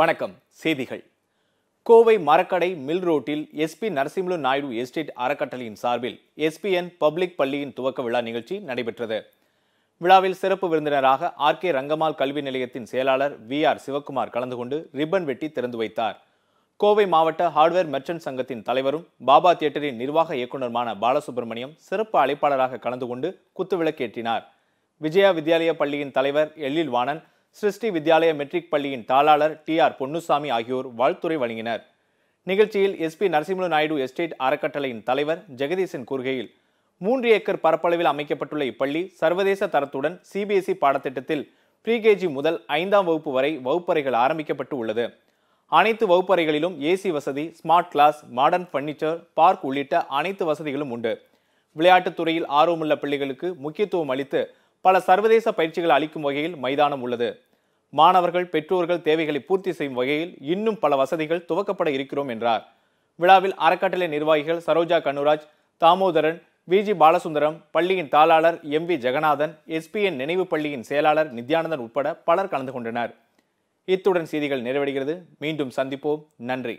வணக்கம் செய்திகள் கோவை மரக்கடை மில் ரோட்டில் எஸ்பி நரசிம்மலு நாயுடு எஸ்டேட் அறக்கட்டளையின் சார்பில் எஸ்பிஎன் பப்ளிக் பள்ளியின் துவக்க விழா நிகழ்ச்சி நடைபெற்றது விழாவில் சிறப்பு விருந்தினராக ஆர் கே ரங்கமால் கல்வி நிலையத்தின் செயலாளர் வி ஆர் சிவக்குமார் கலந்து கொண்டு ரிப்பன் வெட்டி திறந்து வைத்தார் கோவை மாவட்ட ஹார்ட்வேர் மெர்ச்சன்ட் சங்கத்தின் தலைவரும் பாபா தியேட்டரின் நிர்வாக இயக்குநருமான பாலசுப்ரமணியம் சிறப்பு அழைப்பாளராக கலந்து கொண்டு குத்துவிளக்கேற்றினார் விஜயா வித்யாலய பள்ளியின் தலைவர் எல்லில் வாணன் சிருஷ்டி வித்யாலய மெட்ரிக் பள்ளியின் தாளாளர் டி ஆர் பொன்னுசாமி ஆகியோர் வாழ்த்துறை வழங்கினர் நிகழ்ச்சியில் எஸ்பி நரசிம்மலு நாயுடு எஸ்டேட் அறக்கட்டளையின் தலைவர் ஜெகதீசன் கூறுகையில் மூன்று ஏக்கர் பரப்பளவில் அமைக்கப்பட்டுள்ள இப்பள்ளி சர்வதேச தரத்துடன் சிபிஎஸ்இ e பாடத்திட்டத்தில் ப்ரீகேஜி முதல் ஐந்தாம் வகுப்பு வரை வகுப்பறைகள் ஆரம்பிக்கப்பட்டு உள்ளது அனைத்து வகுப்பறைகளிலும் ஏசி வசதி smart class modern furniture park உள்ளிட்ட அனைத்து வசதிகளும் உண்டு விளையாட்டுத் துறையில் ஆர்வமுள்ள பிள்ளைகளுக்கு முக்கியத்துவம் அளித்து பல சர்வதேச பயிற்சிகள் அளிக்கும் வகையில் மைதானம் உள்ளது மாணவர்கள் பெற்றோர்கள் தேவைகளை பூர்த்தி செய்யும் வகையில் இன்னும் பல வசதிகள் துவக்கப்பட இருக்கிறோம் என்றார் விழாவில் அறக்கட்டளை நிர்வாகிகள் சரோஜா கனுராஜ் தாமோதரன் விஜி பாலசுந்தரம் பள்ளியின் தாளாளர் எம் வி ஜெகநாதன் எஸ்பிஎன் நினைவு பள்ளியின் செயலாளர் நித்யானந்தன் உட்பட பலர் கலந்து கொண்டனர் இத்துடன் செய்திகள் நிறைவடைகிறது மீண்டும் சந்திப்போம் நன்றி